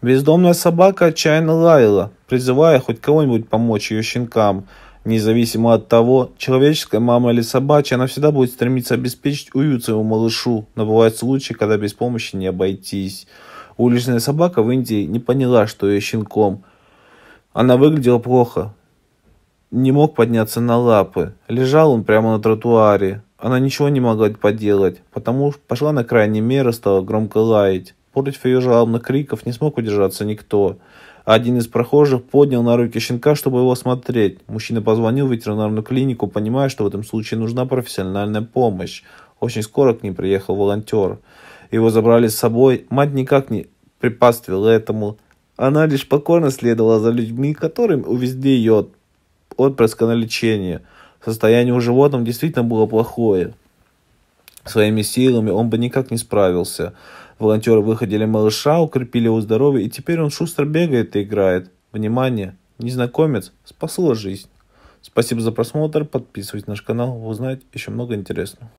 Бездомная собака отчаянно лаяла, призывая хоть кого-нибудь помочь ее щенкам. Независимо от того, человеческая мама или собачья, она всегда будет стремиться обеспечить уют своему малышу, но бывают случаи, когда без помощи не обойтись. Уличная собака в Индии не поняла, что ее щенком. Она выглядела плохо. Не мог подняться на лапы. Лежал он прямо на тротуаре. Она ничего не могла поделать, потому пошла на крайние меры, стала громко лаять. Против ее жалобных криков не смог удержаться никто. Один из прохожих поднял на руки щенка, чтобы его осмотреть. Мужчина позвонил в ветеринарную клинику, понимая, что в этом случае нужна профессиональная помощь. Очень скоро к ним приехал волонтер. Его забрали с собой. Мать никак не препятствовала этому. Она лишь покорно следовала за людьми, которым увезли ее от отпрыска на лечение. Состояние у животных действительно было плохое. Своими силами он бы никак не справился. Волонтеры выходили малыша, укрепили его здоровье, и теперь он шустро бегает и играет. Внимание! Незнакомец спасла жизнь. Спасибо за просмотр, подписывайтесь на наш канал, вы узнаете еще много интересного.